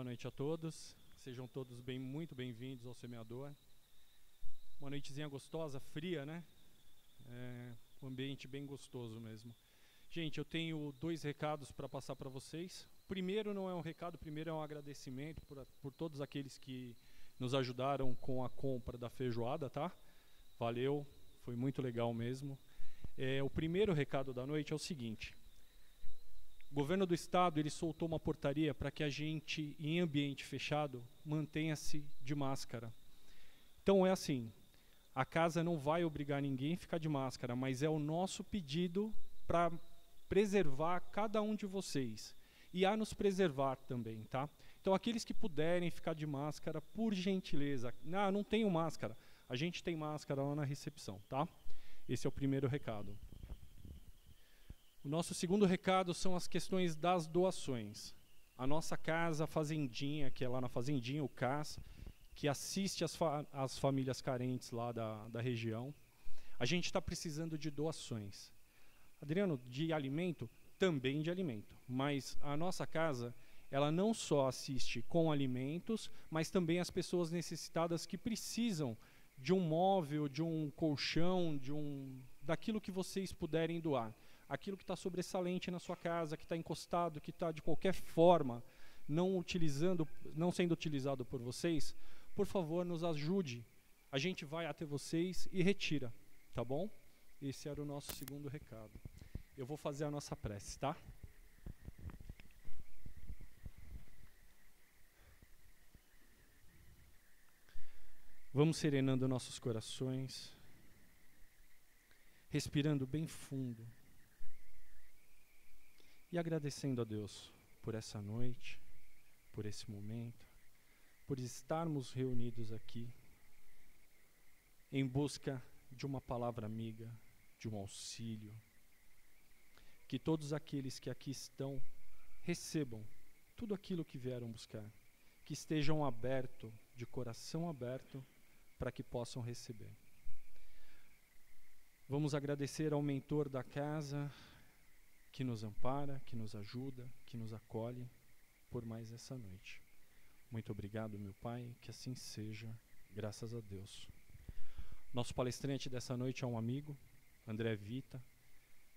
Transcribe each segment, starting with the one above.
Boa noite a todos. Sejam todos bem, muito bem-vindos ao Semeador. Uma noitezinha gostosa, fria, né? É, um ambiente bem gostoso mesmo. Gente, eu tenho dois recados para passar para vocês. Primeiro não é um recado, primeiro é um agradecimento por, por todos aqueles que nos ajudaram com a compra da feijoada, tá? Valeu, foi muito legal mesmo. É, o primeiro recado da noite é o seguinte: o governo do estado ele soltou uma portaria para que a gente, em ambiente fechado, mantenha-se de máscara. Então é assim: a casa não vai obrigar ninguém a ficar de máscara, mas é o nosso pedido para preservar cada um de vocês e a nos preservar também, tá? Então aqueles que puderem ficar de máscara, por gentileza. não ah, não tenho máscara. A gente tem máscara lá na recepção, tá? Esse é o primeiro recado. O nosso segundo recado são as questões das doações. A nossa casa, a Fazendinha, que é lá na Fazendinha, o CAS, que assiste as, fa as famílias carentes lá da, da região. A gente está precisando de doações. Adriano, de alimento? Também de alimento. Mas a nossa casa, ela não só assiste com alimentos, mas também as pessoas necessitadas que precisam de um móvel, de um colchão, de um daquilo que vocês puderem doar aquilo que está sobressalente na sua casa, que está encostado, que está de qualquer forma não utilizando, não sendo utilizado por vocês, por favor, nos ajude. A gente vai até vocês e retira, tá bom? Esse era o nosso segundo recado. Eu vou fazer a nossa prece, tá? Vamos serenando nossos corações, respirando bem fundo e agradecendo a Deus por essa noite, por esse momento, por estarmos reunidos aqui em busca de uma palavra amiga, de um auxílio. Que todos aqueles que aqui estão recebam tudo aquilo que vieram buscar, que estejam abertos, de coração aberto, para que possam receber. Vamos agradecer ao mentor da casa, que nos ampara, que nos ajuda, que nos acolhe por mais essa noite. Muito obrigado, meu Pai, que assim seja, graças a Deus. Nosso palestrante dessa noite é um amigo, André Vita.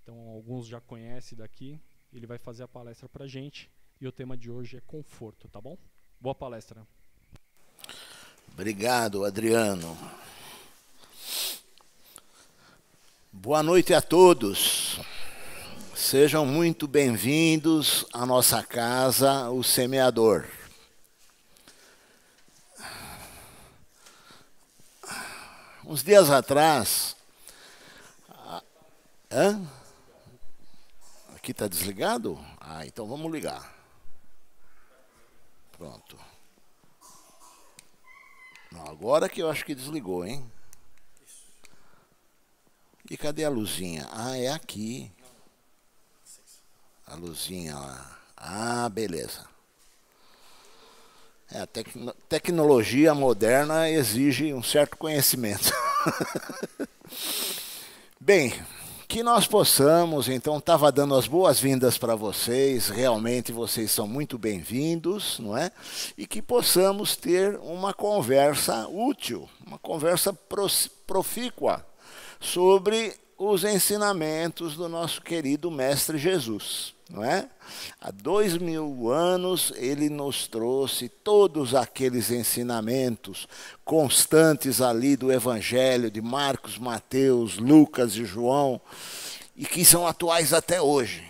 Então, alguns já conhecem daqui. Ele vai fazer a palestra para gente e o tema de hoje é conforto, tá bom? Boa palestra. Obrigado, Adriano. Boa noite a todos. Sejam muito bem-vindos à nossa casa, o semeador. Uns dias atrás. Hã? Aqui está desligado? Ah, então vamos ligar. Pronto. Não, agora que eu acho que desligou, hein? E cadê a luzinha? Ah, é aqui a luzinha lá. Ah, beleza. É, a tecnologia moderna exige um certo conhecimento. Bem, que nós possamos, então, estava dando as boas-vindas para vocês, realmente vocês são muito bem-vindos, não é? E que possamos ter uma conversa útil, uma conversa profícua sobre os ensinamentos do nosso querido Mestre Jesus. Não é? Há dois mil anos ele nos trouxe todos aqueles ensinamentos constantes ali do Evangelho de Marcos, Mateus, Lucas e João, e que são atuais até hoje.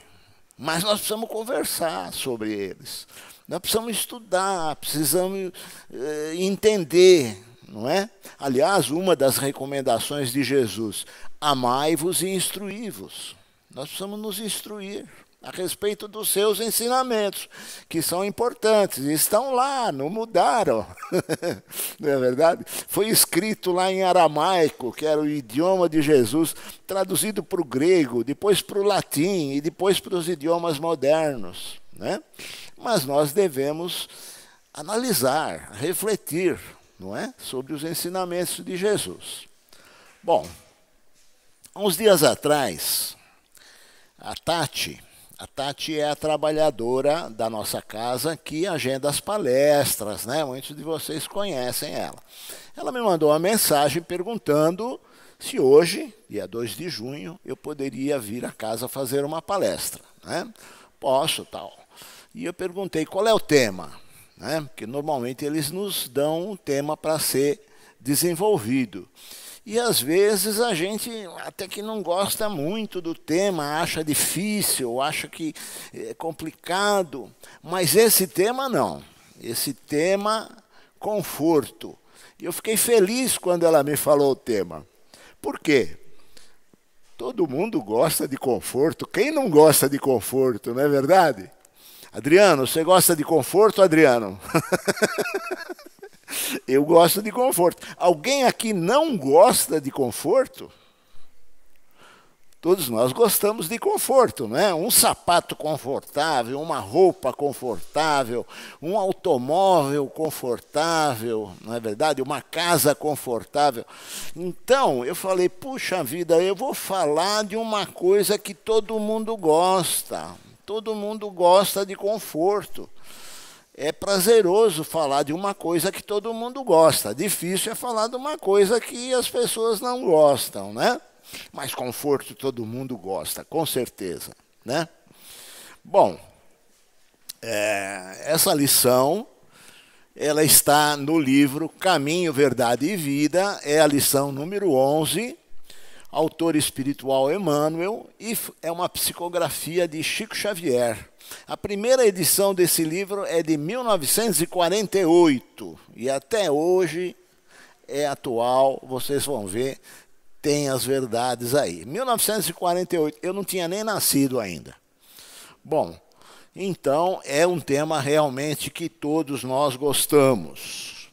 Mas nós precisamos conversar sobre eles, nós precisamos estudar, precisamos eh, entender, não é? Aliás, uma das recomendações de Jesus: amai-vos e instruí-vos. Nós precisamos nos instruir a respeito dos seus ensinamentos, que são importantes, estão lá, não mudaram. não é verdade? Foi escrito lá em aramaico, que era o idioma de Jesus, traduzido para o grego, depois para o latim e depois para os idiomas modernos. Né? Mas nós devemos analisar, refletir não é? sobre os ensinamentos de Jesus. Bom, Há uns dias atrás, a Tati, a Tati é a trabalhadora da nossa casa que agenda as palestras, né? Muitos de vocês conhecem ela. Ela me mandou uma mensagem perguntando se hoje, dia 2 de junho, eu poderia vir à casa fazer uma palestra, né? Posso, tal. E eu perguntei qual é o tema, né? Porque normalmente eles nos dão um tema para ser desenvolvido. E às vezes a gente até que não gosta muito do tema, acha difícil, acha que é complicado, mas esse tema não. Esse tema conforto. E eu fiquei feliz quando ela me falou o tema. Por quê? Todo mundo gosta de conforto. Quem não gosta de conforto, não é verdade? Adriano, você gosta de conforto, Adriano? Eu gosto de conforto. Alguém aqui não gosta de conforto? Todos nós gostamos de conforto, não é? Um sapato confortável, uma roupa confortável, um automóvel confortável, não é verdade? Uma casa confortável. Então, eu falei, puxa vida, eu vou falar de uma coisa que todo mundo gosta. Todo mundo gosta de conforto é prazeroso falar de uma coisa que todo mundo gosta. Difícil é falar de uma coisa que as pessoas não gostam, né? Mas conforto todo mundo gosta, com certeza, né? Bom, é, essa lição ela está no livro Caminho, Verdade e Vida, é a lição número 11, autor espiritual Emmanuel, e é uma psicografia de Chico Xavier. A primeira edição desse livro é de 1948 e até hoje é atual, vocês vão ver, tem as verdades aí. 1948, eu não tinha nem nascido ainda. Bom, então é um tema realmente que todos nós gostamos.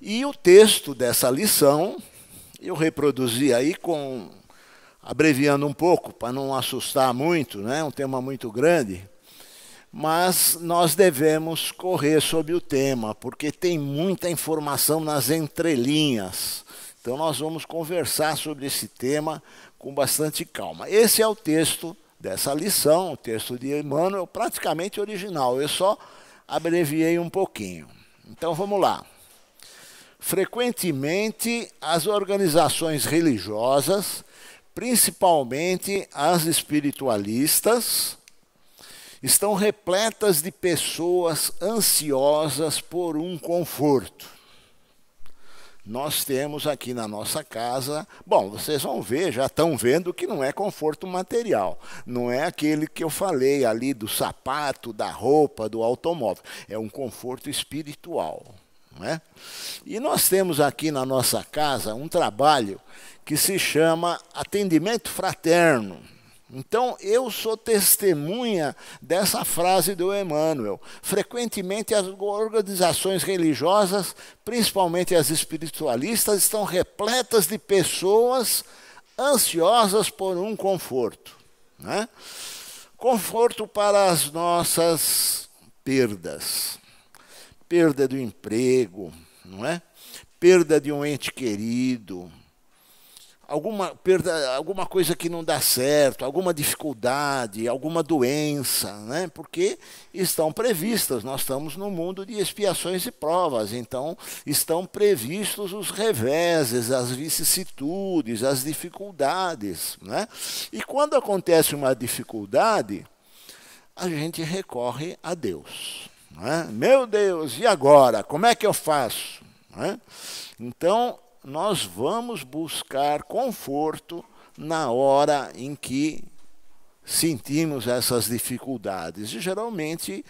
E o texto dessa lição eu reproduzi aí com abreviando um pouco, para não assustar muito, né? um tema muito grande, mas nós devemos correr sobre o tema, porque tem muita informação nas entrelinhas. Então nós vamos conversar sobre esse tema com bastante calma. Esse é o texto dessa lição, o texto de Emmanuel, praticamente original, eu só abreviei um pouquinho. Então vamos lá. Frequentemente, as organizações religiosas principalmente as espiritualistas, estão repletas de pessoas ansiosas por um conforto. Nós temos aqui na nossa casa, bom, vocês vão ver, já estão vendo que não é conforto material, não é aquele que eu falei ali do sapato, da roupa, do automóvel, é um conforto espiritual. Né? E nós temos aqui na nossa casa um trabalho que se chama atendimento fraterno. Então, eu sou testemunha dessa frase do Emmanuel. Frequentemente, as organizações religiosas, principalmente as espiritualistas, estão repletas de pessoas ansiosas por um conforto. Né? Conforto para as nossas perdas perda do emprego, não é? Perda de um ente querido, alguma perda, alguma coisa que não dá certo, alguma dificuldade, alguma doença, né? Porque estão previstas. Nós estamos no mundo de expiações e provas, então estão previstos os reveses, as vicissitudes, as dificuldades, né? E quando acontece uma dificuldade, a gente recorre a Deus. É? Meu Deus, e agora? Como é que eu faço? É? Então, nós vamos buscar conforto na hora em que sentimos essas dificuldades. E geralmente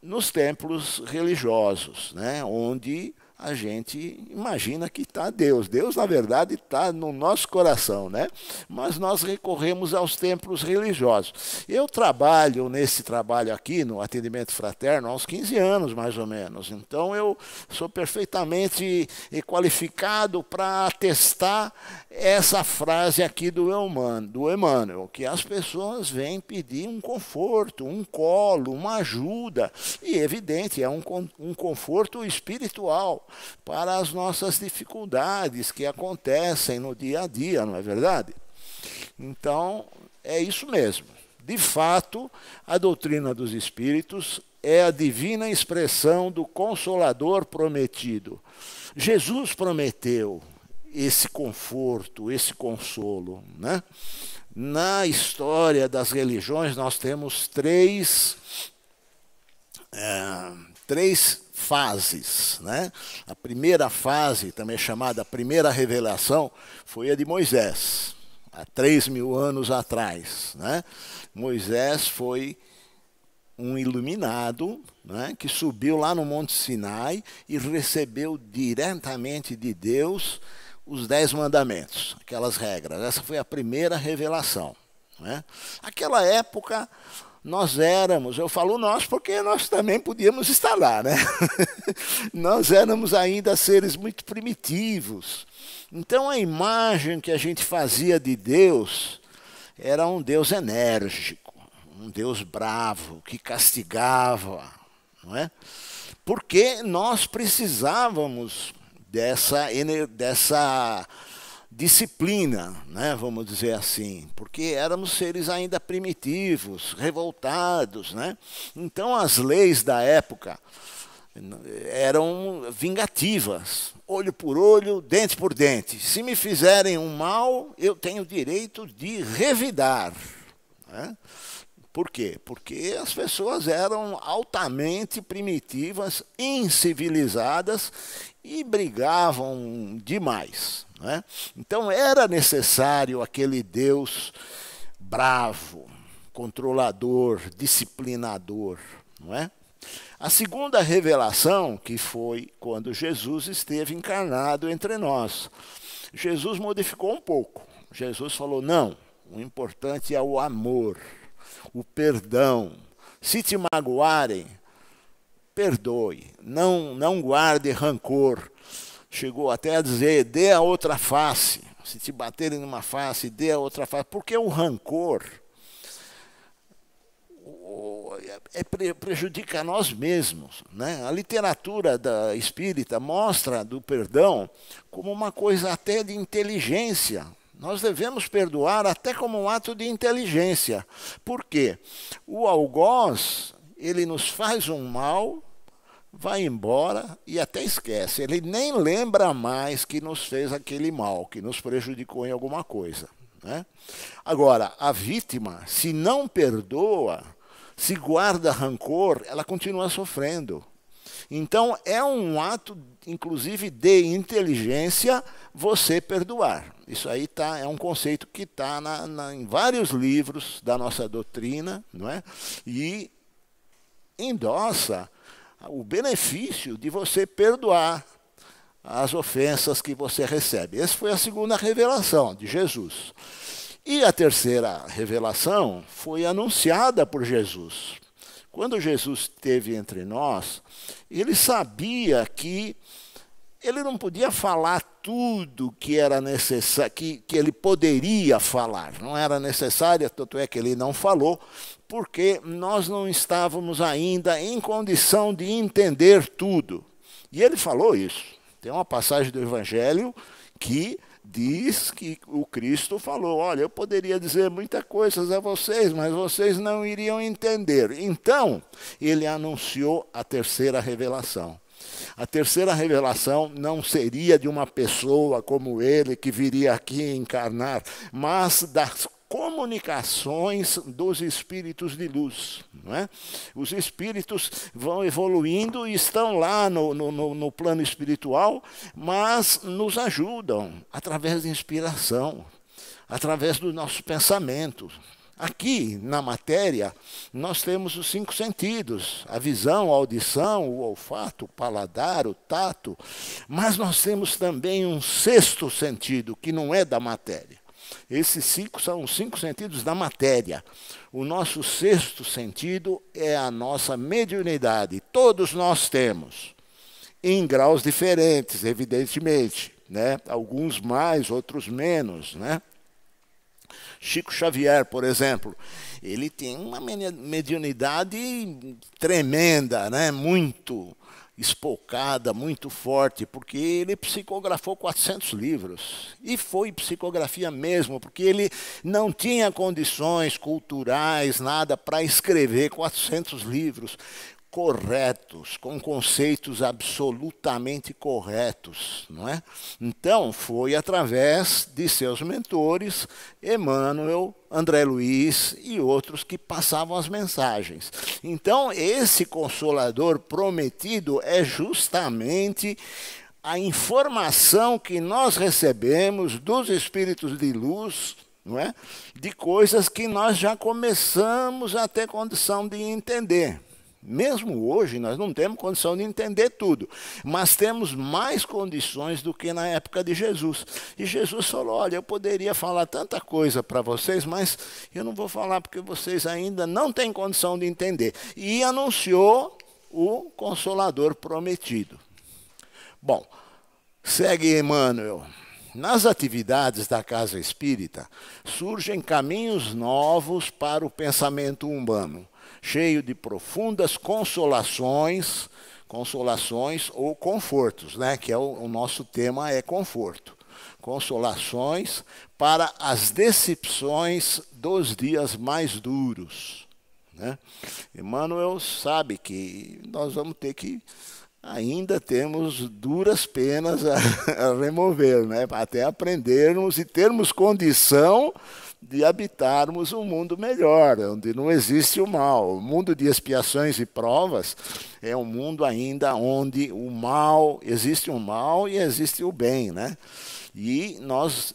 nos templos religiosos, né? onde a gente imagina que está Deus. Deus, na verdade, está no nosso coração, né? Mas nós recorremos aos templos religiosos. Eu trabalho nesse trabalho aqui, no atendimento fraterno, há uns 15 anos, mais ou menos. Então, eu sou perfeitamente qualificado para atestar essa frase aqui do Emmanuel, que as pessoas vêm pedir um conforto, um colo, uma ajuda. E, evidente, é um, um conforto espiritual para as nossas dificuldades que acontecem no dia a dia, não é verdade? Então, é isso mesmo. De fato, a doutrina dos Espíritos é a divina expressão do Consolador prometido. Jesus prometeu esse conforto, esse consolo. Né? Na história das religiões, nós temos três, é, três fases. Né? A primeira fase, também é chamada primeira revelação, foi a de Moisés, há três mil anos atrás. Né? Moisés foi um iluminado né, que subiu lá no Monte Sinai e recebeu diretamente de Deus os dez mandamentos, aquelas regras. Essa foi a primeira revelação. Né? Aquela época, nós éramos, eu falo nós porque nós também podíamos estar lá, né? nós éramos ainda seres muito primitivos. Então a imagem que a gente fazia de Deus era um Deus enérgico, um Deus bravo, que castigava, não é? Porque nós precisávamos dessa, dessa disciplina, né, vamos dizer assim, porque éramos seres ainda primitivos, revoltados, né? Então as leis da época eram vingativas, olho por olho, dente por dente. Se me fizerem um mal, eu tenho direito de revidar. Né? Por quê? Porque as pessoas eram altamente primitivas, incivilizadas e brigavam demais. Né? Então era necessário aquele Deus bravo, controlador, disciplinador. Não é? A segunda revelação, que foi quando Jesus esteve encarnado entre nós. Jesus modificou um pouco. Jesus falou: não, o importante é o amor, o perdão. Se te magoarem, perdoe, não, não guarde rancor chegou até a dizer: dê a outra face. Se te baterem numa face, dê a outra face. Porque o rancor é, é prejudica a nós mesmos. Né? A literatura da espírita mostra do perdão como uma coisa até de inteligência. Nós devemos perdoar até como um ato de inteligência. Por quê? O algoz, ele nos faz um mal vai embora e até esquece. Ele nem lembra mais que nos fez aquele mal, que nos prejudicou em alguma coisa. Né? Agora, a vítima, se não perdoa, se guarda rancor, ela continua sofrendo. Então, é um ato, inclusive, de inteligência você perdoar. Isso aí tá, é um conceito que está em vários livros da nossa doutrina, não é? E endossa o benefício de você perdoar as ofensas que você recebe. Essa foi a segunda revelação de Jesus. E a terceira revelação foi anunciada por Jesus. Quando Jesus esteve entre nós, ele sabia que ele não podia falar tudo que era necessário, que, que ele poderia falar, não era necessário, tanto é que ele não falou, porque nós não estávamos ainda em condição de entender tudo. E ele falou isso. Tem uma passagem do Evangelho que diz que o Cristo falou: Olha, eu poderia dizer muitas coisas a vocês, mas vocês não iriam entender. Então, ele anunciou a terceira revelação. A terceira revelação não seria de uma pessoa como ele que viria aqui encarnar, mas das comunicações dos espíritos de luz. Não é? Os espíritos vão evoluindo e estão lá no, no, no plano espiritual, mas nos ajudam através de inspiração, através dos nossos pensamentos. Aqui na matéria, nós temos os cinco sentidos: a visão, a audição, o olfato, o paladar, o tato. Mas nós temos também um sexto sentido, que não é da matéria. Esses cinco são os cinco sentidos da matéria. O nosso sexto sentido é a nossa mediunidade. Todos nós temos, em graus diferentes, evidentemente. Né? Alguns mais, outros menos. Né? Chico Xavier, por exemplo, ele tem uma mediunidade tremenda, né? muito espocada, muito forte, porque ele psicografou 400 livros. E foi psicografia mesmo, porque ele não tinha condições culturais, nada, para escrever 400 livros corretos, com conceitos absolutamente corretos, não é? Então, foi através de seus mentores, Emmanuel, André Luiz e outros que passavam as mensagens. Então, esse consolador prometido é justamente a informação que nós recebemos dos espíritos de luz, não é? De coisas que nós já começamos a ter condição de entender. Mesmo hoje, nós não temos condição de entender tudo, mas temos mais condições do que na época de Jesus. E Jesus falou: Olha, eu poderia falar tanta coisa para vocês, mas eu não vou falar porque vocês ainda não têm condição de entender. E anunciou o Consolador prometido. Bom, segue Emmanuel. Nas atividades da Casa Espírita surgem caminhos novos para o pensamento humano cheio de profundas consolações, consolações ou confortos, né? Que é o, o nosso tema é conforto. Consolações para as decepções dos dias mais duros. Né? Emmanuel sabe que nós vamos ter que ainda temos duras penas a, a remover, né? até aprendermos e termos condição de habitarmos um mundo melhor, onde não existe o mal. O mundo de expiações e provas é um mundo ainda onde o mal, existe o mal e existe o bem, né? E nós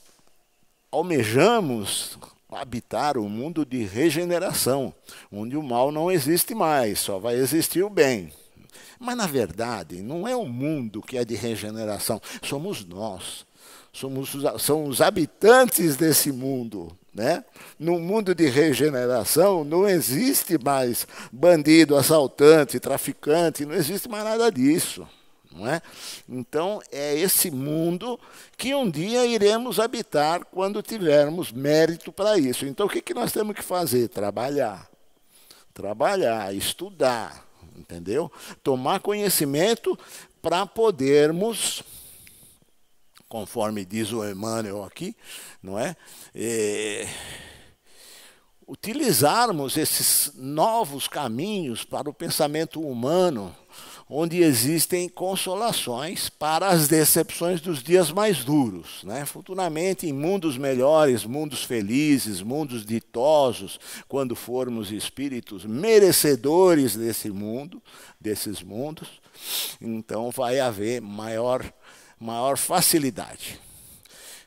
almejamos habitar o um mundo de regeneração, onde o mal não existe mais, só vai existir o bem. Mas na verdade, não é o mundo que é de regeneração, somos nós. Somos são os habitantes desse mundo né? No mundo de regeneração não existe mais bandido, assaltante, traficante, não existe mais nada disso. Não é? Então é esse mundo que um dia iremos habitar quando tivermos mérito para isso. Então o que, que nós temos que fazer? Trabalhar. Trabalhar, estudar, entendeu? Tomar conhecimento para podermos conforme diz o Emmanuel aqui, não é? é? utilizarmos esses novos caminhos para o pensamento humano, onde existem consolações para as decepções dos dias mais duros. Né? Futuramente, em mundos melhores, mundos felizes, mundos ditosos, quando formos espíritos merecedores desse mundo, desses mundos, então vai haver maior maior facilidade.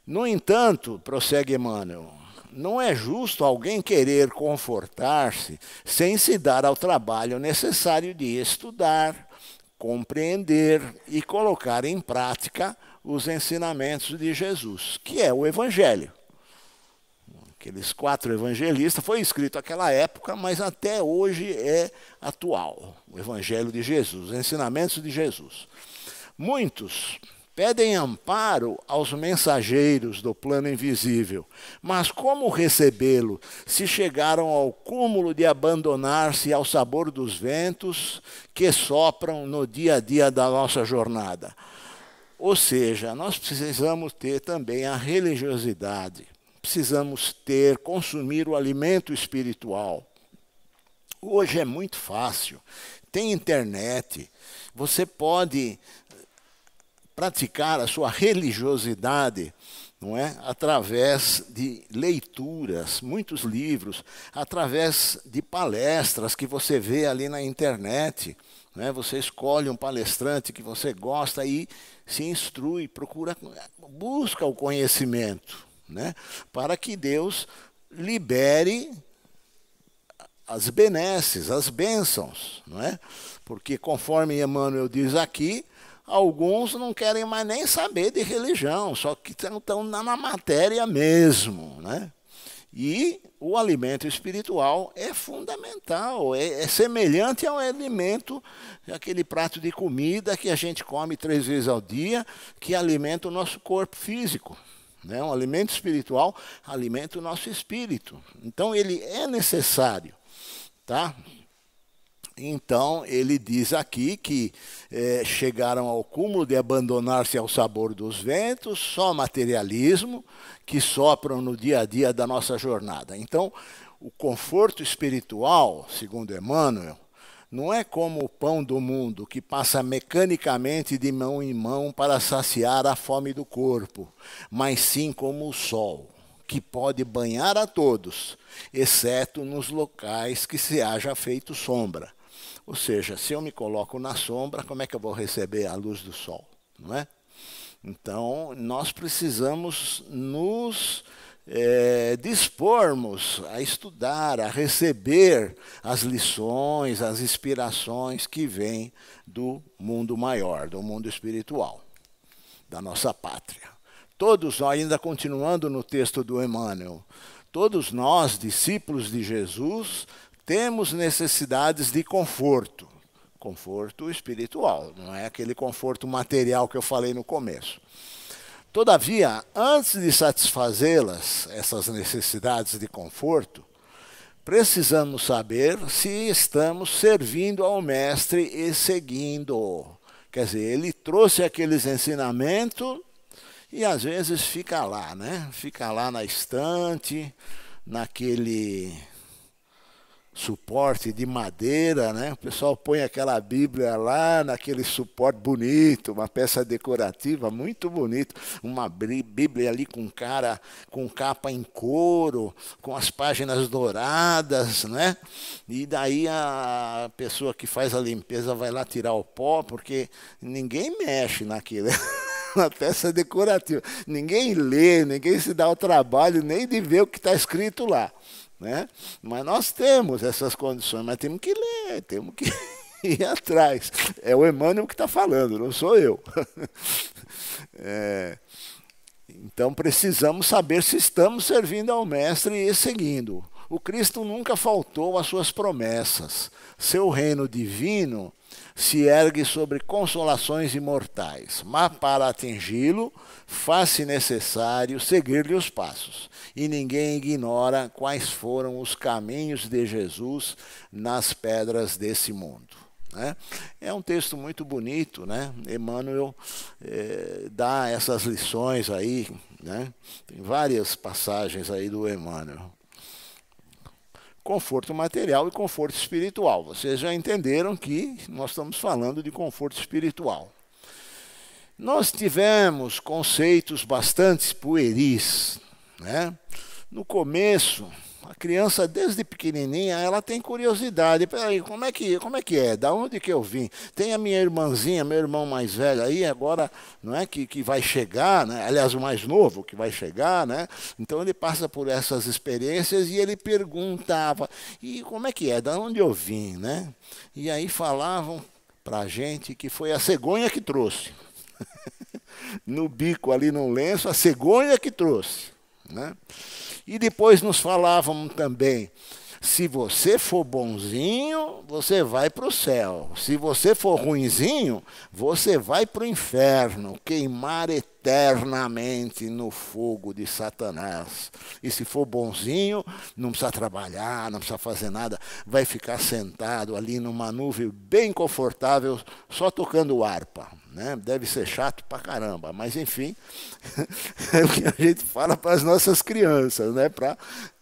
No entanto, prossegue Emmanuel, não é justo alguém querer confortar-se sem se dar ao trabalho necessário de estudar, compreender e colocar em prática os ensinamentos de Jesus, que é o Evangelho. Aqueles quatro evangelistas, foi escrito naquela época, mas até hoje é atual. O Evangelho de Jesus, os ensinamentos de Jesus. Muitos pedem amparo aos mensageiros do plano invisível. Mas como recebê-lo se chegaram ao cúmulo de abandonar-se ao sabor dos ventos que sopram no dia a dia da nossa jornada? Ou seja, nós precisamos ter também a religiosidade, precisamos ter, consumir o alimento espiritual. Hoje é muito fácil, tem internet, você pode praticar a sua religiosidade, não é? Através de leituras, muitos livros, através de palestras que você vê ali na internet, é? Você escolhe um palestrante que você gosta e se instrui, procura, busca o conhecimento, né? Para que Deus libere as benesses, as bênçãos, não é? Porque conforme Emmanuel diz aqui, alguns não querem mais nem saber de religião, só que estão na matéria mesmo, né? E o alimento espiritual é fundamental, é, é, semelhante ao alimento, aquele prato de comida que a gente come três vezes ao dia, que alimenta o nosso corpo físico. Né? alimento espiritual alimenta o nosso espírito. Então ele é necessário. Tá? Então ele diz aqui que eh, chegaram ao cúmulo de abandonar-se ao sabor dos ventos, só materialismo, que sopram no dia a dia da nossa jornada. Então, o conforto espiritual, segundo Emmanuel, não é como o pão do mundo que passa mecanicamente de mão em mão para saciar a fome do corpo, mas sim como o sol, que pode banhar a todos, exceto nos locais que se haja feito sombra. Ou seja, se eu me coloco na sombra, como é que eu vou receber a luz do sol? Não é? Então, nós precisamos nos é, dispormos a estudar, a receber as lições, as inspirações que vêm do mundo maior, do mundo espiritual, da nossa pátria. Todos nós, ainda continuando no texto do Emmanuel, todos nós, discípulos de Jesus, temos necessidades de conforto, conforto espiritual, não é aquele conforto material que eu falei no começo. Todavia, antes de satisfazê-las, essas necessidades de conforto, precisamos saber se estamos servindo ao Mestre e seguindo-o. Quer dizer, ele trouxe aqueles ensinamentos e às vezes fica lá, né? Fica lá na estante, naquele suporte de madeira, né? O pessoal põe aquela Bíblia lá naquele suporte bonito, uma peça decorativa muito bonita, uma Bíblia ali com cara, com capa em couro, com as páginas douradas, né? E daí a pessoa que faz a limpeza vai lá tirar o pó, porque ninguém mexe naquela uma peça decorativa. Ninguém lê, ninguém se dá o trabalho nem de ver o que está escrito lá. Né? Mas nós temos essas condições, mas temos que ler, temos que ir atrás. É o Emmanuel que está falando, não sou eu. É, então precisamos saber se estamos servindo ao Mestre e seguindo. O Cristo nunca faltou às suas promessas. Seu reino divino se ergue sobre consolações imortais, mas para atingi-lo faz-se necessário seguir-lhe os passos. E ninguém ignora quais foram os caminhos de Jesus nas pedras desse mundo. Né? É um texto muito bonito, né? Emmanuel eh, dá essas lições aí, né? Tem várias passagens aí do Emmanuel conforto material e conforto espiritual. Vocês já entenderam que nós estamos falando de conforto espiritual. Nós tivemos conceitos bastante pueris. Né? No começo, a criança, desde pequenininha, ela tem curiosidade. Peraí, como é que, como é, que é? Da onde que eu vim? Tem a minha irmãzinha, meu irmão mais velho aí, agora, não é, que, que vai chegar, né? aliás, o mais novo que vai chegar, né? Então, ele passa por essas experiências e ele perguntava, e como é que é? Da onde eu vim, né? E aí falavam para a gente que foi a cegonha que trouxe. no bico ali, no lenço, a cegonha que trouxe, né? E depois nos falavam também. Se você for bonzinho, você vai para o céu. Se você for ruinzinho, você vai para o inferno, queimar eternamente no fogo de Satanás. E se for bonzinho, não precisa trabalhar, não precisa fazer nada, vai ficar sentado ali numa nuvem bem confortável, só tocando harpa. Né? Deve ser chato pra caramba, mas enfim, é o que a gente fala para as nossas crianças, né? para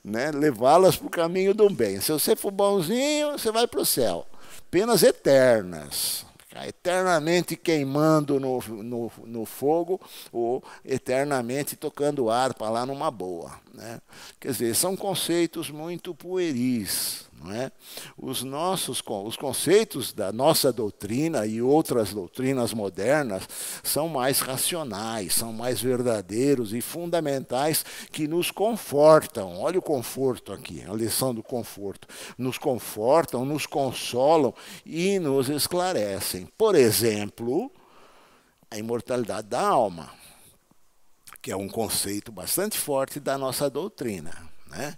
né, levá-las para o caminho do bem. Se você for bonzinho, você vai para o céu. Penas eternas eternamente queimando no, no, no, fogo ou eternamente tocando harpa lá numa boa. Né? Quer dizer, são conceitos muito pueris. Não é? Os nossos os conceitos da nossa doutrina e outras doutrinas modernas são mais racionais, são mais verdadeiros e fundamentais que nos confortam. Olha o conforto aqui, a lição do conforto. Nos confortam, nos consolam e nos esclarecem. Por exemplo, a imortalidade da alma, que é um conceito bastante forte da nossa doutrina. Né?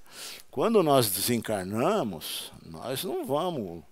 Quando nós desencarnamos, nós não vamos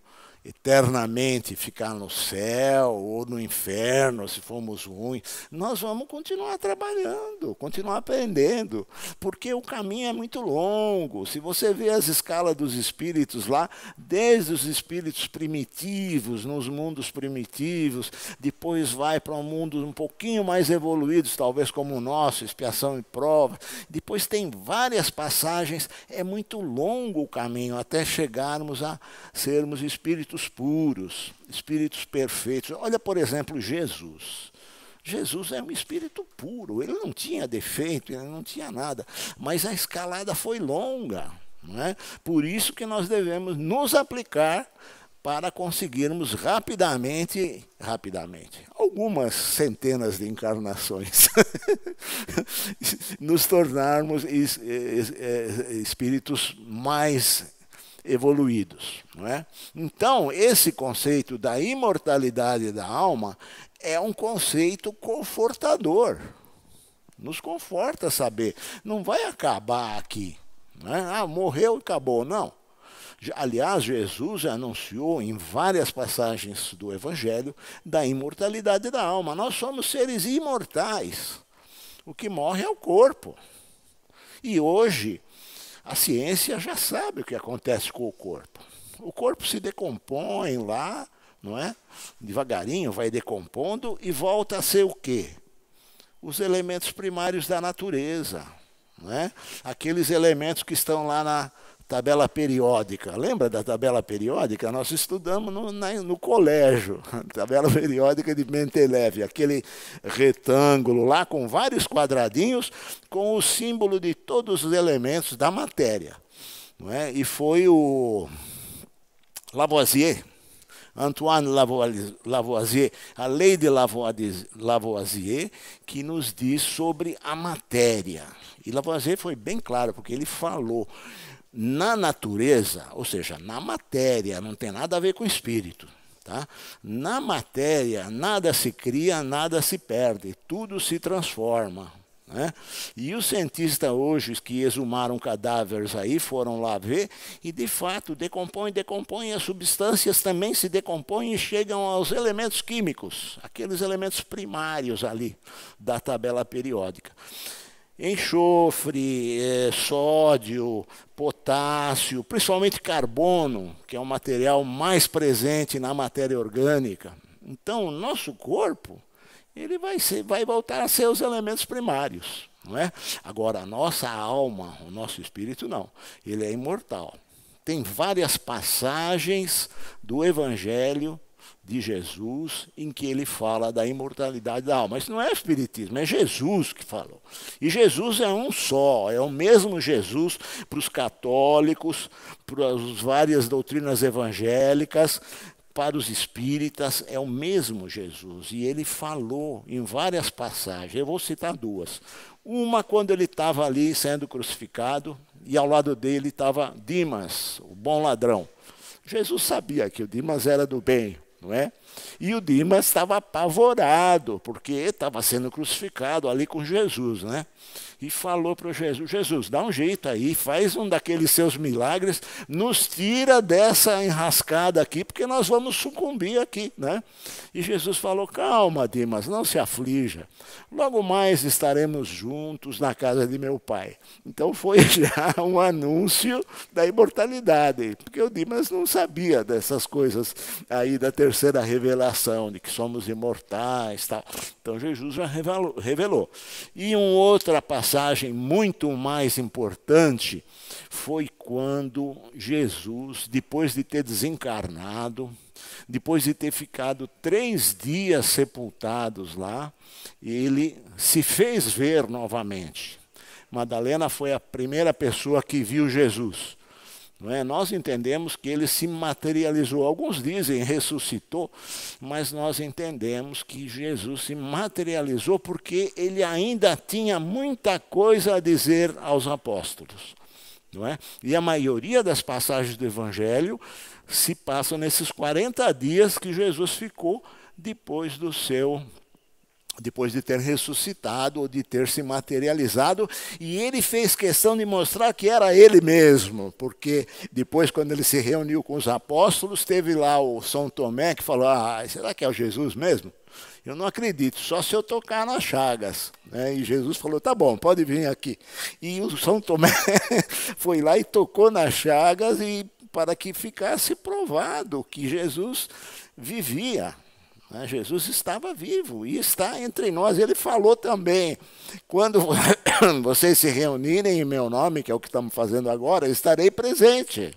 eternamente ficar no céu ou no inferno, se formos ruins. Nós vamos continuar trabalhando, continuar aprendendo, porque o caminho é muito longo. Se você vê as escalas dos espíritos lá, desde os espíritos primitivos, nos mundos primitivos, depois vai para um mundo um pouquinho mais evoluídos, talvez como o nosso, expiação e prova. Depois tem várias passagens, é muito longo o caminho até chegarmos a sermos espíritos espíritos puros, espíritos perfeitos. Olha, por exemplo, Jesus. Jesus é um espírito puro, ele não tinha defeito, ele não tinha nada, mas a escalada foi longa. Não é? Por isso que nós devemos nos aplicar para conseguirmos rapidamente, rapidamente, algumas centenas de encarnações, nos tornarmos espíritos mais evoluídos. Não é? Então, esse conceito da imortalidade da alma é um conceito confortador. Nos conforta saber. Não vai acabar aqui. Não é? Ah, morreu e acabou. Não. Aliás, Jesus anunciou em várias passagens do Evangelho da imortalidade da alma. Nós somos seres imortais. O que morre é o corpo. E hoje a ciência já sabe o que acontece com o corpo. O corpo se decompõe lá, não é? Devagarinho vai decompondo e volta a ser o quê? Os elementos primários da natureza, não é? Aqueles elementos que estão lá na tabela periódica. Lembra da tabela periódica? Nós estudamos no, na, no colégio, tabela periódica de Mendeleev, aquele retângulo lá com vários quadradinhos com o símbolo de todos os elementos da matéria. Não é? E foi o Lavoisier, Antoine Lavoisier, a lei de Lavoisier, que nos diz sobre a matéria. E Lavoisier foi bem claro, porque ele falou na natureza, ou seja, na matéria, não tem nada a ver com espírito. Tá? Na matéria, nada se cria, nada se perde, tudo se transforma. Né? E os cientistas hoje que exumaram cadáveres aí foram lá ver e de fato decompõem, decompõem, as substâncias também se decompõem e chegam aos elementos químicos, aqueles elementos primários ali da tabela periódica enxofre, é, sódio, potássio, principalmente carbono, que é o material mais presente na matéria orgânica. Então, o nosso corpo ele vai, ser, vai voltar a ser os elementos primários. Não é? Agora, a nossa alma, o nosso espírito, não. Ele é imortal. Tem várias passagens do Evangelho de Jesus em que ele fala da imortalidade da alma. Isso não é espiritismo, é Jesus que falou. E Jesus é um só, é o mesmo Jesus para os católicos, para as várias doutrinas evangélicas, para os espíritas é o mesmo Jesus e ele falou em várias passagens. Eu vou citar duas. Uma quando ele estava ali sendo crucificado e ao lado dele estava Dimas, o bom ladrão. Jesus sabia que o Dimas era do bem, não é? E o Dimas estava apavorado, porque estava sendo crucificado ali com Jesus, né? E falou para Jesus: Jesus, dá um jeito aí, faz um daqueles seus milagres, nos tira dessa enrascada aqui, porque nós vamos sucumbir aqui, né? E Jesus falou: Calma, Dimas, não se aflija, logo mais estaremos juntos na casa de meu pai. Então foi já um anúncio da imortalidade, porque o Dimas não sabia dessas coisas aí da terceira revelação revelação de que somos imortais. Tal. Então, Jesus já revelou, revelou. E uma outra passagem muito mais importante foi quando Jesus, depois de ter desencarnado, depois de ter ficado três dias sepultados lá, ele se fez ver novamente. Madalena foi a primeira pessoa que viu Jesus. É? Nós entendemos que ele se materializou. Alguns dizem ressuscitou, mas nós entendemos que Jesus se materializou porque ele ainda tinha muita coisa a dizer aos apóstolos. Não é? E a maioria das passagens do Evangelho se passam nesses 40 dias que Jesus ficou depois do seu depois de ter ressuscitado ou de ter se materializado, e ele fez questão de mostrar que era ele mesmo, porque depois, quando ele se reuniu com os apóstolos, teve lá o São Tomé que falou: Ah, será que é o Jesus mesmo? Eu não acredito, só se eu tocar nas chagas. Né? E Jesus falou: tá bom, pode vir aqui. E o São Tomé foi lá e tocou nas chagas e para que ficasse provado que Jesus vivia, né? Jesus estava vivo e está entre nós. Ele falou também: quando vocês se reunirem em meu nome, que é o que estamos fazendo agora, estarei presente.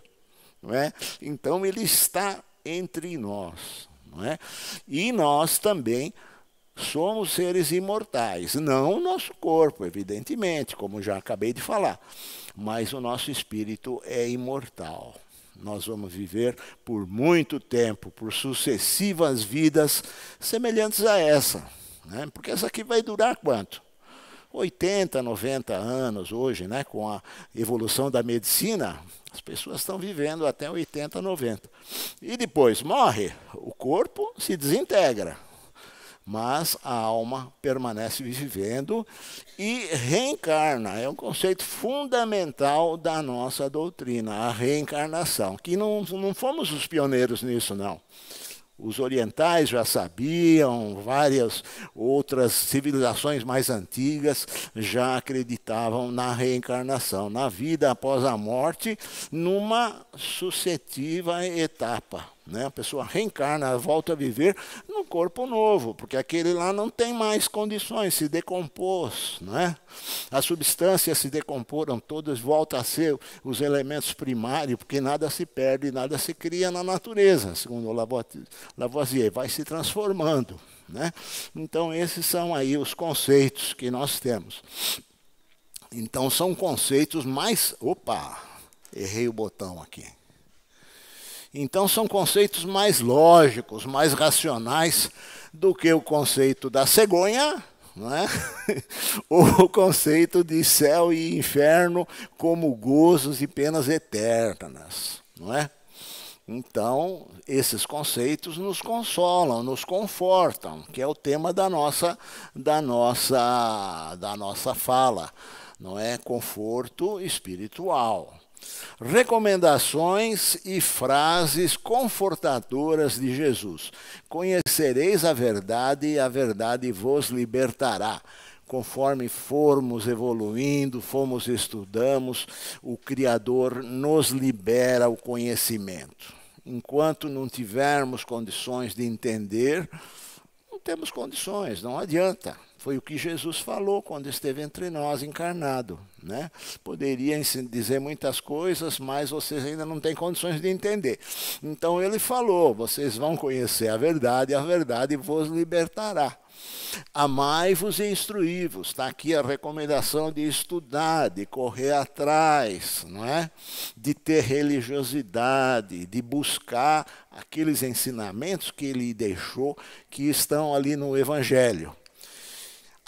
Não é? Então, ele está entre nós. Não é? E nós também somos seres imortais. Não o nosso corpo, evidentemente, como já acabei de falar, mas o nosso espírito é imortal. Nós vamos viver por muito tempo, por sucessivas vidas semelhantes a essa. Né? Porque essa aqui vai durar quanto? 80, 90 anos hoje, né, com a evolução da medicina, as pessoas estão vivendo até 80, 90. E depois morre, o corpo se desintegra mas a alma permanece vivendo e reencarna. É um conceito fundamental da nossa doutrina, a reencarnação, que não, não fomos os pioneiros nisso, não. Os orientais já sabiam, várias outras civilizações mais antigas já acreditavam na reencarnação, na vida após a morte, numa sucessiva etapa. Né? A pessoa reencarna, volta a viver num corpo novo, porque aquele lá não tem mais condições, se decompôs. Né? As substâncias se decomporam todas, volta a ser os elementos primários, porque nada se perde, nada se cria na natureza, segundo Lavoisier, vai se transformando. Né? Então, esses são aí os conceitos que nós temos. Então, são conceitos mais. Opa! Errei o botão aqui. Então, são conceitos mais lógicos, mais racionais do que o conceito da cegonha, é? o conceito de céu e inferno como gozos e penas eternas, não é? Então, esses conceitos nos consolam, nos confortam, que é o tema da nossa da nossa da nossa fala, não é? Conforto espiritual, Recomendações e frases confortadoras de Jesus. Conhecereis a verdade e a verdade vos libertará conforme formos evoluindo, fomos estudamos, o Criador nos libera o conhecimento. Enquanto não tivermos condições de entender, não temos condições, não adianta. Foi o que Jesus falou quando esteve entre nós, encarnado. Né? Poderia dizer muitas coisas, mas vocês ainda não têm condições de entender. Então ele falou: vocês vão conhecer a verdade, a verdade vos libertará. Amai-vos e instruí-vos. Está aqui a recomendação de estudar, de correr atrás, não é? De ter religiosidade, de buscar aqueles ensinamentos que ele deixou que estão ali no Evangelho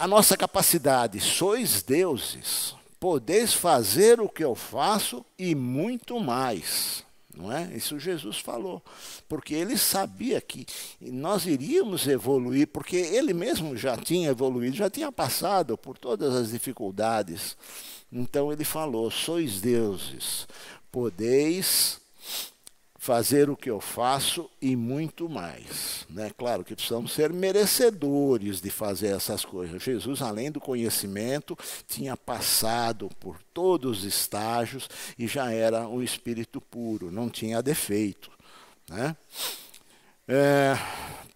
a nossa capacidade. Sois deuses, podeis fazer o que eu faço e muito mais. Não é? Isso Jesus falou, porque ele sabia que nós iríamos evoluir, porque ele mesmo já tinha evoluído, já tinha passado por todas as dificuldades. Então ele falou: sois deuses, podeis fazer o que eu faço e muito mais. Né? Claro que precisamos ser merecedores de fazer essas coisas. Jesus, além do conhecimento, tinha passado por todos os estágios e já era um espírito puro, não tinha defeito. Né? É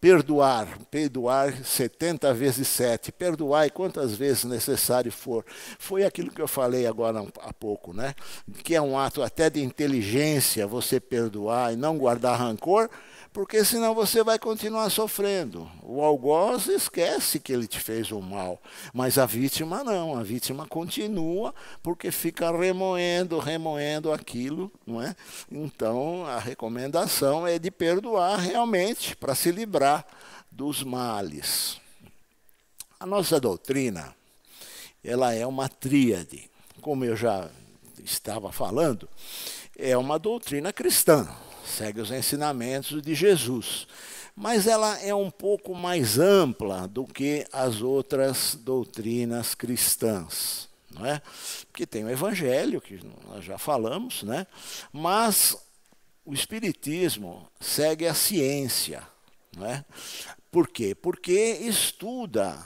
perdoar, perdoar 70 vezes 7, perdoar quantas vezes necessário for. Foi aquilo que eu falei agora há pouco, né? Que é um ato até de inteligência você perdoar e não guardar rancor, porque senão você vai continuar sofrendo. O algoz esquece que ele te fez o mal, mas a vítima não, a vítima continua porque fica remoendo, remoendo aquilo, não é? Então, a recomendação é de perdoar realmente para se livrar livrar dos males. A nossa doutrina, ela é uma tríade. Como eu já estava falando, é uma doutrina cristã, segue os ensinamentos de Jesus. Mas ela é um pouco mais ampla do que as outras doutrinas cristãs. Não é? Porque tem o Evangelho, que nós já falamos, né? mas o Espiritismo segue a ciência, não né? Por quê? Porque estuda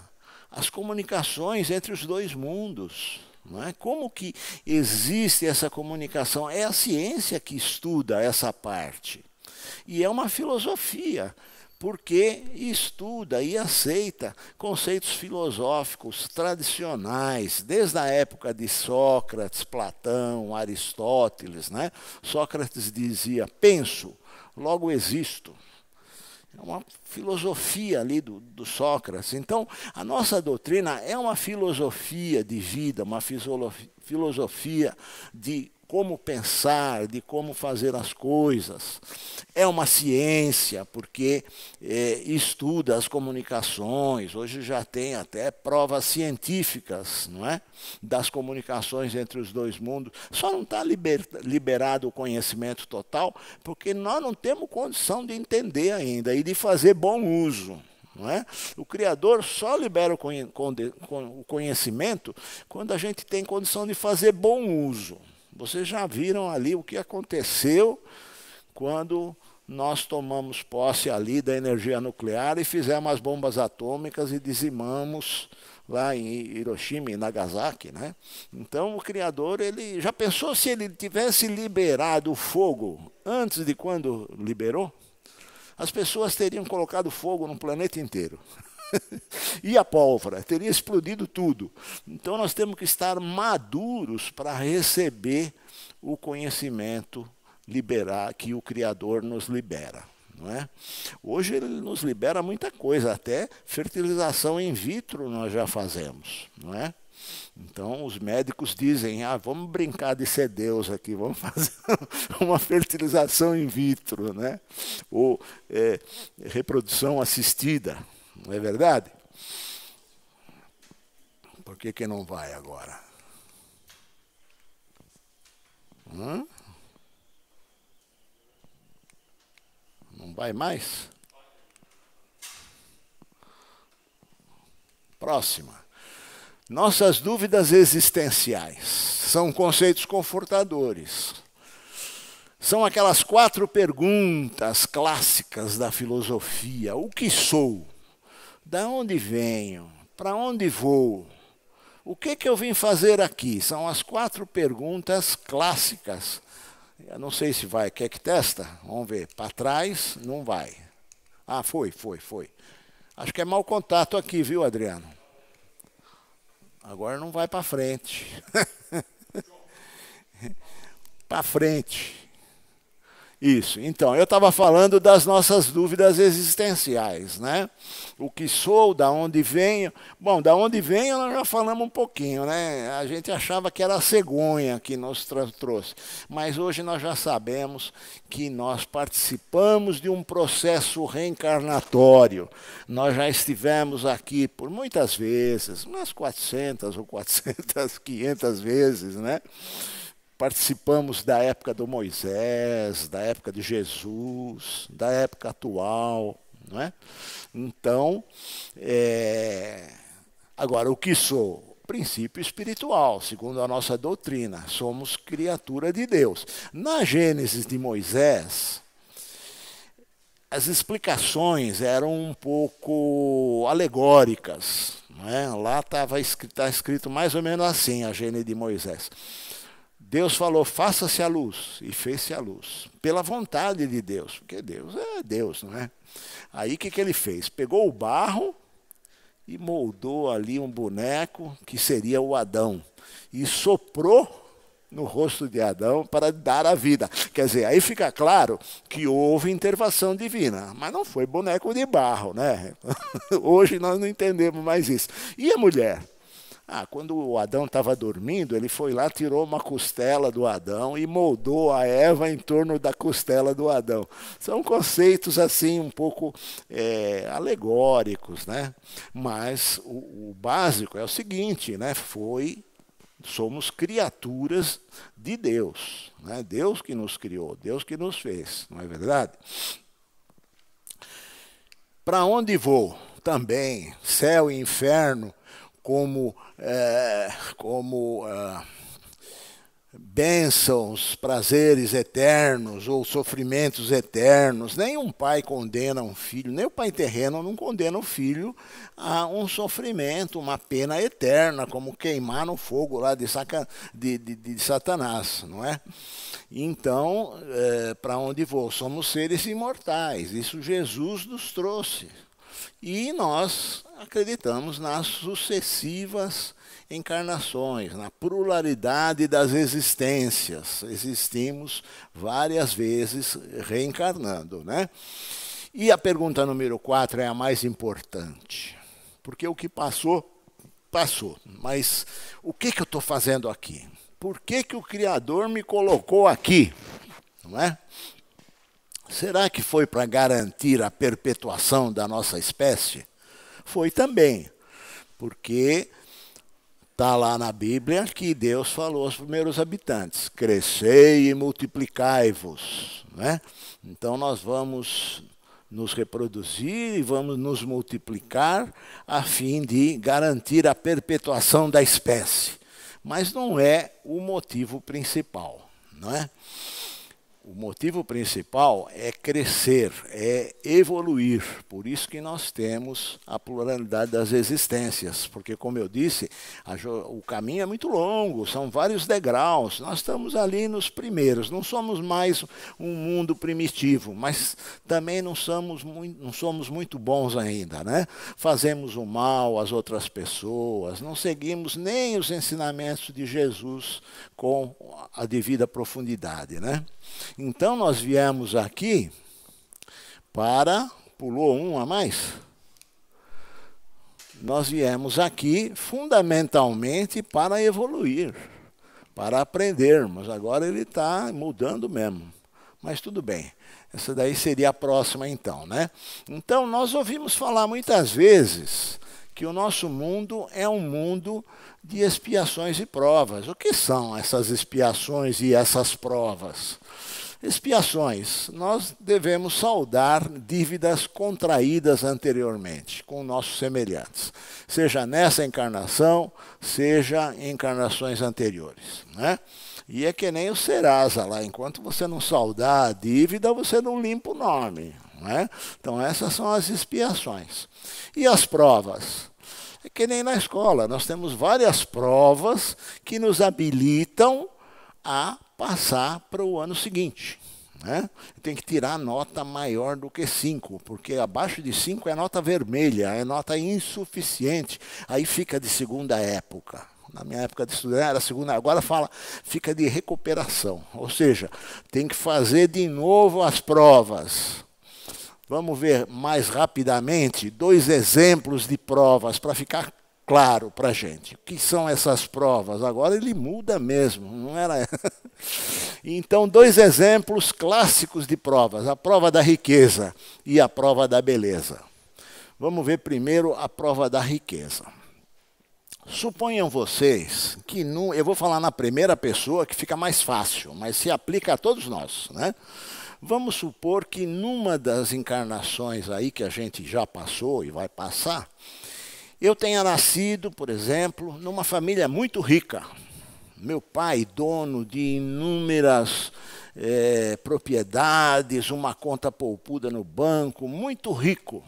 as comunicações entre os dois mundos. Não é? Como que existe essa comunicação? É a ciência que estuda essa parte. E é uma filosofia, porque estuda e aceita conceitos filosóficos tradicionais, desde a época de Sócrates, Platão, Aristóteles. Né? Sócrates dizia: penso, logo existo. É uma filosofia ali do, do Sócrates. Então, a nossa doutrina é uma filosofia de vida, uma filosofia de como pensar, de como fazer as coisas. É uma ciência, porque é, estuda as comunicações. Hoje já tem até provas científicas não é? das comunicações entre os dois mundos. Só não está liber, liberado o conhecimento total, porque nós não temos condição de entender ainda e de fazer bom uso. É? O Criador só libera o conhecimento quando a gente tem condição de fazer bom uso. Vocês já viram ali o que aconteceu quando nós tomamos posse ali da energia nuclear e fizemos as bombas atômicas e dizimamos lá em Hiroshima e Nagasaki, né? Então o criador ele já pensou se ele tivesse liberado o fogo antes de quando liberou, as pessoas teriam colocado fogo no planeta inteiro. e a pólvora, teria explodido tudo. Então nós temos que estar maduros para receber o conhecimento liberar que o Criador nos libera. Não é? Hoje ele nos libera muita coisa, até fertilização in vitro nós já fazemos. Não é? Então os médicos dizem, ah, vamos brincar de ser Deus aqui, vamos fazer uma fertilização in vitro, né? ou é, reprodução assistida. Não é verdade? Por que, que não vai agora? Hum? Não vai mais? Próxima. Nossas dúvidas existenciais são conceitos confortadores. São aquelas quatro perguntas clássicas da filosofia: o que sou? Da onde venho? Para onde vou? O que, que eu vim fazer aqui? São as quatro perguntas clássicas. Eu não sei se vai. Quer que testa? Vamos ver. Para trás, não vai. Ah, foi, foi, foi. Acho que é mau contato aqui, viu, Adriano? Agora não vai para frente. para frente. Isso. Então, eu estava falando das nossas dúvidas existenciais, né? O que sou, da onde venho. Bom, da onde venho nós já falamos um pouquinho, né? A gente achava que era a cegonha que nos trouxe, mas hoje nós já sabemos que nós participamos de um processo reencarnatório. Nós já estivemos aqui por muitas vezes, umas 400 ou 400, 500 vezes, né? Participamos da época do Moisés, da época de Jesus, da época atual, não é? Então, é... agora, o que sou? princípio espiritual, segundo a nossa doutrina. Somos criatura de Deus. Na Gênesis de Moisés, as explicações eram um pouco alegóricas. é? Lá estava escrito, tá escrito mais ou menos assim a Gênesis de Moisés. Deus falou: faça-se a luz, e fez-se a luz, pela vontade de Deus, porque Deus é Deus, não é? Aí o que, que ele fez? Pegou o barro e moldou ali um boneco que seria o Adão, e soprou no rosto de Adão para dar a vida. Quer dizer, aí fica claro que houve intervenção divina, mas não foi boneco de barro, né? Hoje nós não entendemos mais isso. E a mulher? Ah, quando o Adão estava dormindo, ele foi lá, tirou uma costela do Adão e moldou a Eva em torno da costela do Adão. São conceitos assim um pouco é, alegóricos, né? Mas o, o básico é o seguinte, né? Foi somos criaturas de Deus. Né? Deus que nos criou, Deus que nos fez, não é verdade? Para onde vou? Também, céu e inferno como, é, como é, bênçãos, prazeres eternos ou sofrimentos eternos. Nenhum pai condena um filho, nem o pai terreno não condena o filho a um sofrimento, uma pena eterna, como queimar no fogo lá de, saca, de, de, de Satanás, não é? Então, é, para onde vou? Somos seres imortais. Isso Jesus nos trouxe. E nós acreditamos nas sucessivas encarnações, na pluralidade das existências. Existimos várias vezes reencarnando, né? E a pergunta número 4 é a mais importante. Porque o que passou, passou. Mas o que, que eu estou fazendo aqui? Por que, que o Criador me colocou aqui? Não é? será que foi para garantir a perpetuação da nossa espécie? Foi também, porque está lá na Bíblia que Deus falou aos primeiros habitantes: crescei e multiplicai-vos. Né? Então nós vamos nos reproduzir e vamos nos multiplicar a fim de garantir a perpetuação da espécie. Mas não é o motivo principal, não é? O motivo principal é crescer, é evoluir. Por isso que nós temos a pluralidade das existências, porque como eu disse, o caminho é muito longo, são vários degraus. Nós estamos ali nos primeiros. Não somos mais um mundo primitivo, mas também não somos muito, não somos muito bons ainda, né? Fazemos o mal às outras pessoas, não seguimos nem os ensinamentos de Jesus com a devida profundidade, né? Então nós viemos aqui para. Pulou um a mais? Nós viemos aqui fundamentalmente para evoluir, para aprendermos. Agora ele está mudando mesmo. Mas tudo bem. Essa daí seria a próxima então, né? Então nós ouvimos falar muitas vezes que o nosso mundo é um mundo de expiações e provas. O que são essas expiações e essas provas? Expiações, nós devemos saldar dívidas contraídas anteriormente com nossos semelhantes, seja nessa encarnação, seja em encarnações anteriores. Né? E é que nem o Serasa lá, enquanto você não saldar a dívida, você não limpa o nome. Né? Então, essas são as expiações. E as provas? É que nem na escola, nós temos várias provas que nos habilitam a passar para o ano seguinte. Né? Tem que tirar nota maior do que 5, porque abaixo de 5 é nota vermelha, é nota insuficiente. Aí fica de segunda época. Na minha época de estudante era segunda, agora fala, fica de recuperação. Ou seja, tem que fazer de novo as provas. Vamos ver mais rapidamente dois exemplos de provas para ficar claro para a gente. O que são essas provas? Agora ele muda mesmo, não era. então, dois exemplos clássicos de provas: a prova da riqueza e a prova da beleza. Vamos ver primeiro a prova da riqueza. Suponham vocês que no, eu vou falar na primeira pessoa que fica mais fácil, mas se aplica a todos nós, né? Vamos supor que numa das encarnações aí que a gente já passou e vai passar, eu tenha nascido, por exemplo, numa família muito rica. Meu pai, dono de inúmeras é, propriedades, uma conta poupuda no banco, muito rico.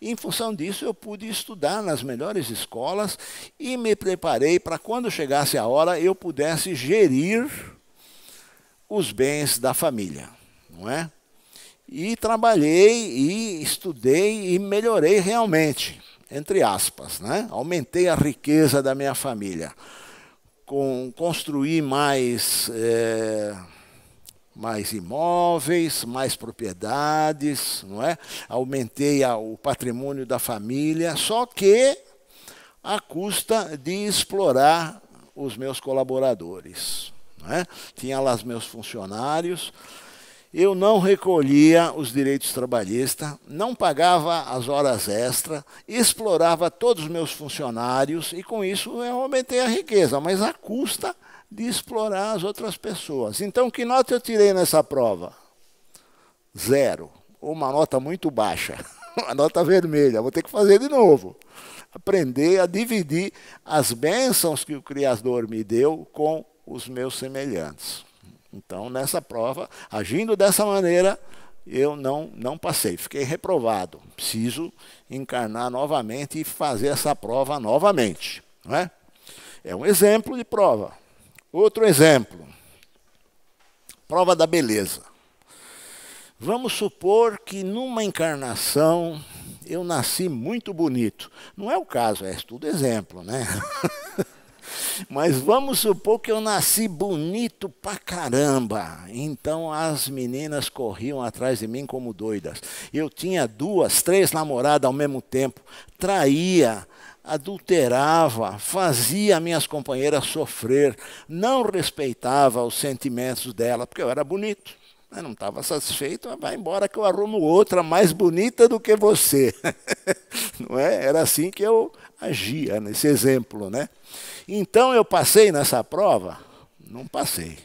E, em função disso, eu pude estudar nas melhores escolas e me preparei para quando chegasse a hora eu pudesse gerir os bens da família não é? E trabalhei e estudei e melhorei realmente, entre aspas, né? Aumentei a riqueza da minha família, com construí mais é, mais imóveis, mais propriedades, não é? Aumentei a, o patrimônio da família, só que à custa de explorar os meus colaboradores. Né? Tinha lá os meus funcionários, eu não recolhia os direitos trabalhistas, não pagava as horas extras, explorava todos os meus funcionários e com isso eu aumentei a riqueza, mas à custa de explorar as outras pessoas. Então, que nota eu tirei nessa prova? Zero. Uma nota muito baixa. Uma nota vermelha. Vou ter que fazer de novo. Aprender a dividir as bênçãos que o Criador me deu com os meus semelhantes. Então, nessa prova, agindo dessa maneira, eu não, não passei, fiquei reprovado. Preciso encarnar novamente e fazer essa prova novamente. Não é? é um exemplo de prova. Outro exemplo, prova da beleza. Vamos supor que numa encarnação eu nasci muito bonito. Não é o caso, é tudo exemplo, né? Mas vamos supor que eu nasci bonito pra caramba. Então as meninas corriam atrás de mim como doidas. Eu tinha duas, três namoradas ao mesmo tempo. Traía, adulterava, fazia minhas companheiras sofrer, não respeitava os sentimentos dela, porque eu era bonito. Mas não estava satisfeito, vai embora que eu arrumo outra mais bonita do que você. não é? Era assim que eu agia nesse exemplo, né? Então eu passei nessa prova? Não passei.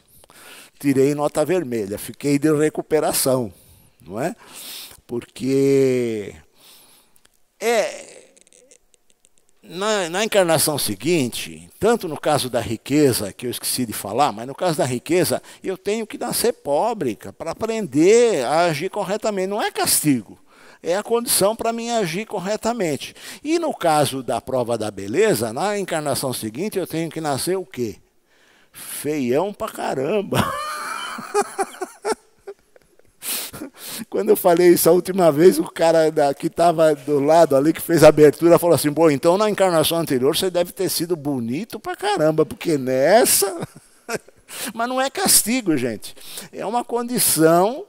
Tirei nota vermelha, fiquei de recuperação, não é? Porque é, na, na, encarnação seguinte, tanto no caso da riqueza, que eu esqueci de falar, mas no caso da riqueza, eu tenho que nascer pobre para aprender a agir corretamente. Não é castigo, é a condição para mim agir corretamente. E no caso da prova da beleza, na encarnação seguinte, eu tenho que nascer o quê? Feião pra caramba. Quando eu falei isso a última vez, o cara da, que estava do lado ali, que fez a abertura, falou assim: Bom, então na encarnação anterior você deve ter sido bonito pra caramba, porque nessa. Mas não é castigo, gente. É uma condição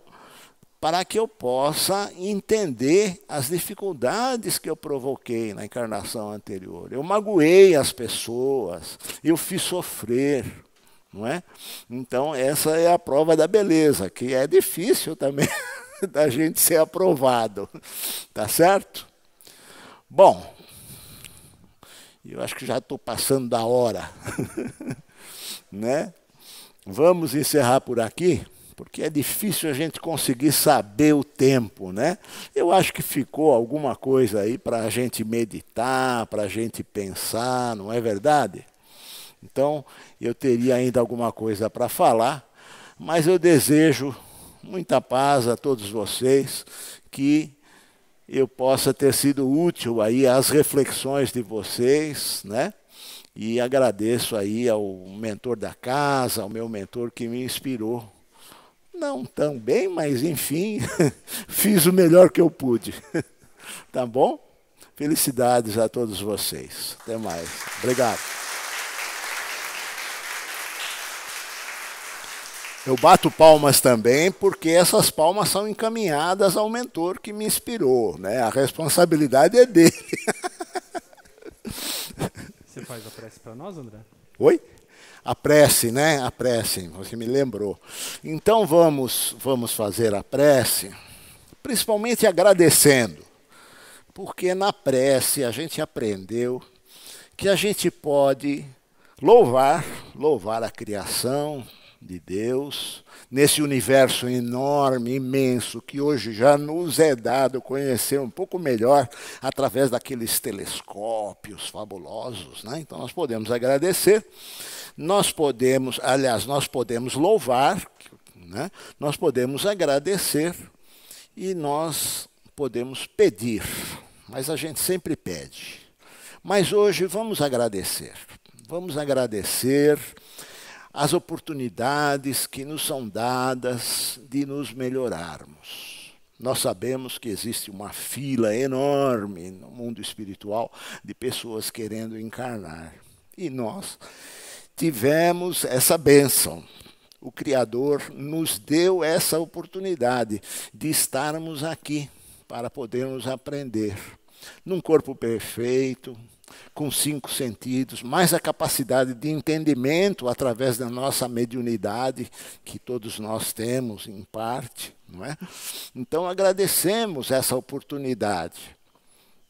para que eu possa entender as dificuldades que eu provoquei na encarnação anterior. Eu magoei as pessoas, eu fiz sofrer não é? Então, essa é a prova da beleza, que é difícil também da gente ser aprovado, tá certo? Bom, eu acho que já estou passando da hora, né? Vamos encerrar por aqui, porque é difícil a gente conseguir saber o tempo, né? Eu acho que ficou alguma coisa aí para a gente meditar, para a gente pensar, não é verdade? Então, eu teria ainda alguma coisa para falar, mas eu desejo muita paz a todos vocês, que eu possa ter sido útil aí às reflexões de vocês, né? E agradeço aí ao mentor da casa, ao meu mentor que me inspirou. Não tão bem, mas enfim, fiz o melhor que eu pude. tá bom? Felicidades a todos vocês. Até mais. Obrigado. Eu bato palmas também porque essas palmas são encaminhadas ao mentor que me inspirou, né? A responsabilidade é dele. Você faz a prece para nós, André? Oi? A prece, né? A prece, você me lembrou. Então vamos, vamos fazer a prece, principalmente agradecendo. Porque na prece a gente aprendeu que a gente pode louvar, louvar a criação, de Deus, nesse universo enorme, imenso, que hoje já nos é dado conhecer um pouco melhor através daqueles telescópios fabulosos. Né? Então, nós podemos agradecer, nós podemos, aliás, nós podemos louvar, né? nós podemos agradecer e nós podemos pedir, mas a gente sempre pede. Mas hoje vamos agradecer. Vamos agradecer as oportunidades que nos são dadas de nos melhorarmos. Nós sabemos que existe uma fila enorme no mundo espiritual de pessoas querendo encarnar. E nós tivemos essa bênção. O Criador nos deu essa oportunidade de estarmos aqui para podermos aprender num corpo perfeito, com cinco sentidos, mais a capacidade de entendimento através da nossa mediunidade, que todos nós temos em parte. Não é? Então agradecemos essa oportunidade.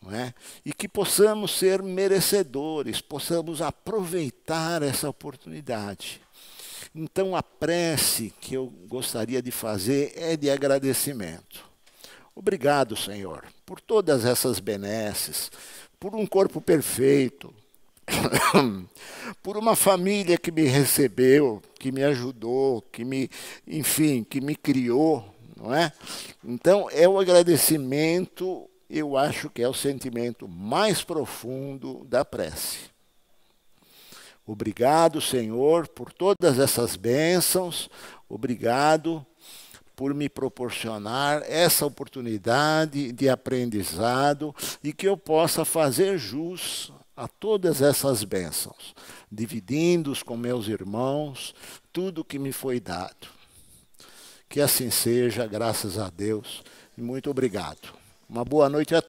Não é? E que possamos ser merecedores, possamos aproveitar essa oportunidade. Então a prece que eu gostaria de fazer é de agradecimento. Obrigado, Senhor, por todas essas benesses, por um corpo perfeito, por uma família que me recebeu, que me ajudou, que me, enfim, que me criou, não é? Então é o agradecimento, eu acho que é o sentimento mais profundo da prece. Obrigado, Senhor, por todas essas bênçãos. Obrigado por me proporcionar essa oportunidade de aprendizado e que eu possa fazer jus a todas essas bênçãos, dividindo-os com meus irmãos, tudo que me foi dado. Que assim seja, graças a Deus, e muito obrigado. Uma boa noite a